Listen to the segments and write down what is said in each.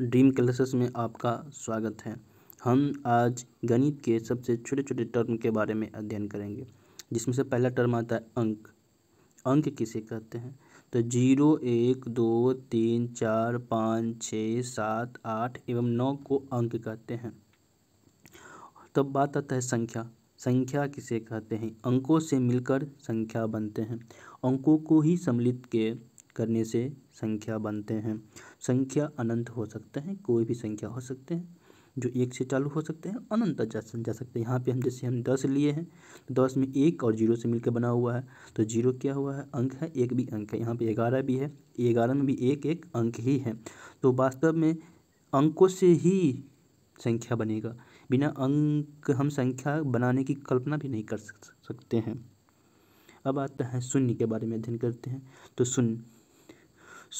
dream classes में आपका स्वागत है हम आज गणित के सबसे छोटे छोटे टर्म के बारे में अध्ययन करेंगे जिसमें से पहला टर्म आता है अंक अंक किसे कहते हैं तो जीरो एक दो तीन चार पाँच छः सात आठ एवं नौ को अंक कहते हैं तब बात आता है संख्या संख्या किसे कहते हैं अंकों से मिलकर संख्या बनते हैं अंकों को ही सम्मिलित के करने से संख्या बनते हैं संख्या अनंत हो सकते हैं कोई भी संख्या हो सकते हैं जो एक से चालू हो सकते हैं अनंत तक जा, जा सकते हैं यहाँ पे हम जैसे हम दस लिए हैं तो दस में एक और जीरो से मिलकर बना हुआ है तो जीरो क्या हुआ है अंक है एक भी अंक है यहाँ पे ग्यारह भी है ग्यारह में भी एक एक अंक ही है तो वास्तव में अंकों से ही संख्या बनेगा बिना अंक हम संख्या बनाने की कल्पना भी नहीं कर सकते हैं अब आता है शून्य के बारे में अध्ययन करते हैं तो शून्य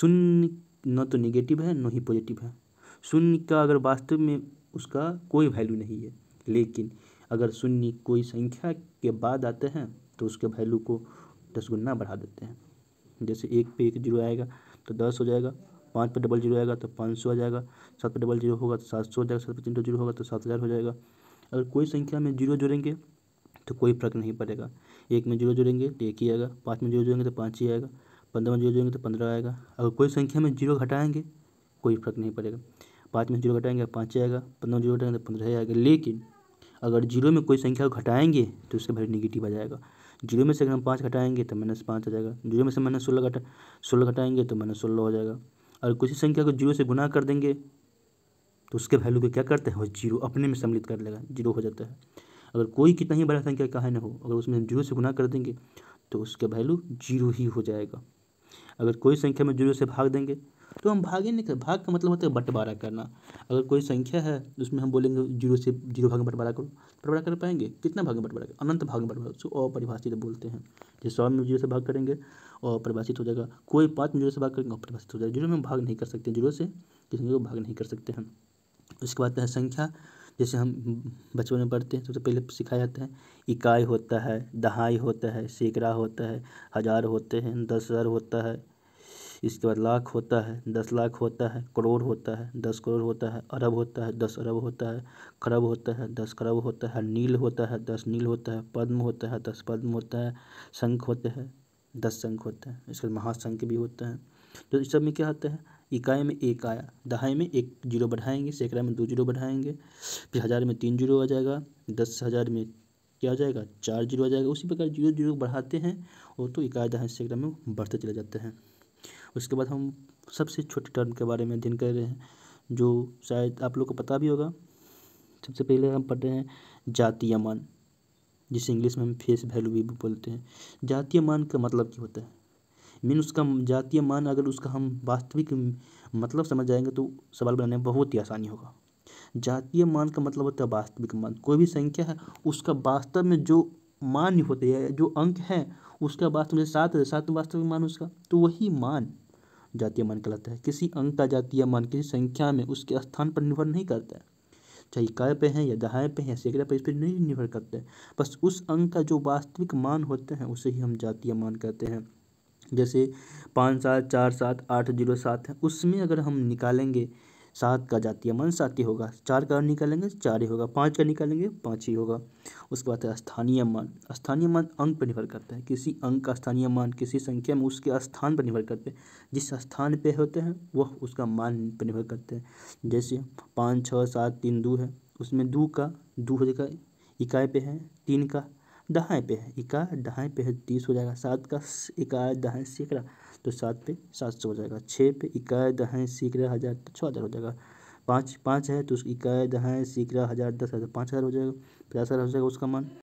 शून्य न तो निगेटिव है न ही पॉजिटिव है शून्य का अगर वास्तव में उसका कोई वैल्यू नहीं है लेकिन अगर शून्य कोई संख्या के बाद आते हैं तो उसके वैल्यू को दस गुना बढ़ा देते हैं जैसे एक पे एक जीरो आएगा तो दस हो जाएगा पाँच पे डबल जीरो आएगा तो पाँच सौ आ जाएगा सात पे डबल जीरो होगा तो सात सौ हो जाएगा सात पे तीन जीरो होगा तो सात हज़ार हो जाएगा अगर कोई संख्या में जीरो जोड़ेंगे तो कोई फर्क नहीं पड़ेगा एक में जीरो जोड़ेंगे तो एक ही आएगा पाँच में जीरो जोड़ेंगे तो पाँच ही आएगा पंद्रह में जीरो जोड़ेंगे तो पंद्रह आएगा अगर कोई संख्या में जीरो घटाएंगे कोई फर्क नहीं पड़ेगा पाँच में जीरो घटाएंगे तो पाँच आएगा पंद्रह में जीरो घटाएंगे तो पंद्रह ही आएगा लेकिन अगर जीरो में कोई संख्या घटाएंगे तो उसका वैल्यू निगेटिव आ जाएगा जीरो में से अगर हम पाँच घटाएंगे तो माइनस पाँच आ जाएगा जीरो में से माइनस सोलह घटा सोलह घटाएंगे तो माइनस सोलह हो जाएगा और किसी संख्या को जीरो से गुना कर देंगे तो उसके वैल्यू को क्या करते हैं वो जीरो अपने में सम्मिलित कर लेगा जीरो हो जाता है अगर कोई कितना ही बड़ा संख्या का है ना हो अगर उसमें जीरो से गुना कर देंगे तो उसका वैल्यू जीरो ही हो जाएगा अगर कोई संख्या में जीरो से भाग देंगे तो हम भागे नहीं कर भाग का मतलब होता है बंटवारा करना अगर कोई संख्या है उसमें हम बोलेंगे जीरो से जीरो भाग में बंटवारा करो तो बंटवारा कर पाएंगे कितना भाग में बंटवारा अनंत भाग में बंटवारा उसको अपरिभाषित बोलते हैं जैसे सौ में जीरो से भाग करेंगे और परिभाषित हो जाएगा कोई पाँच में जीरो से भाग करेंगे और परिभाषित हो जाएगा जीरो में हम भाग नहीं कर सकते जीरो से किसी को भाग नहीं कर सकते हम उसके बाद है संख्या जैसे हम बचपन में पढ़ते हैं सबसे पहले सिखाया जाता है इकाई होता है दहाई होता है सैकड़ा होता है हज़ार होते हैं दस हज़ार होता है इसके बाद लाख होता है दस लाख होता है करोड़ होता है दस करोड़ होता है अरब होता है दस अरब होता है खरब होता है दस खरब होता है नील होता है दस नील होता है पद्म होता है दस पद्म होता है शंख होते हैं दस शंख होते हैं इसके बाद महाशंख भी होते हैं तो इस सब में क्या होता है इकाई में एक आया दहाई में एक जीरो बढ़ाएंगे सैकड़ा में दो जीरो बढ़ाएंगे फिर हज़ार में तीन जीरो आ जाएगा दस हज़ार में क्या आ जाएगा चार जीरो आ जाएगा उसी प्रकार जीरो जीरो बढ़ाते हैं और तो इकाई दहाई सैकड़ा में बढ़ते चले जाते हैं उसके बाद हम सबसे छोटे टर्म के बारे में अध्ययन कर रहे हैं जो शायद आप लोग को पता भी होगा सबसे पहले हम पढ़ रहे हैं जातीय मान जिसे इंग्लिश में हम फेस वैल्यू भी बोलते हैं जातीय मान का मतलब क्या होता है मीन उसका जातीय मान अगर उसका हम वास्तविक मतलब समझ जाएंगे तो सवाल बनाने में बहुत ही आसानी होगा जातीय मान का मतलब होता है वास्तविक मान कोई भी संख्या है उसका वास्तव में जो मान होते हैं जो अंक है उसका वास्तव में सात सात वास्तविक मान उसका तो वही मान जातीय मान कहलाता है किसी अंक का जातीय मान किसी संख्या में उसके स्थान पर निर्भर नहीं करता है चाहे इकाय पे हैं या दहाए पे हैं सैकड़ा पे इस पर नहीं निर्भर करते हैं बस उस अंक का जो वास्तविक मान होते हैं उसे ही हम जातीय मान कहते हैं जैसे पाँच सात चार सात आठ जीरो सात है उसमें अगर हम निकालेंगे सात का जातीय मान सात ही होगा चार का निकालेंगे चार ही होगा पाँच का निकालेंगे पाँच ही होगा उसके बाद है स्थानीय मान स्थानीय मान अंक पर निर्भर करता है किसी अंक का स्थानीय मान किसी संख्या में उसके स्थान पर निर्भर करते हैं जिस स्थान पे होते हैं वह उसका मान पर निर्भर करते हैं जैसे पाँच छः सात तीन दो है उसमें दो का दो जाएगा इकाई पे है तीन का दहाएँ पे है इका दहाई पे है तीस हो जाएगा सात का इका दहाई सीख रहा तो सात पे सात सौ हो जाएगा छः पे इकाए दहाई सीख रहा हज़ार तो छः हज़ार हो जाएगा पाँच पाँच है तो उसकी इकाए दहाएँ सीख रहा हज़ार दस हज़ार तो पाँच हज़ार हो जाएगा पचास हज़ार हो जाएगा उसका मान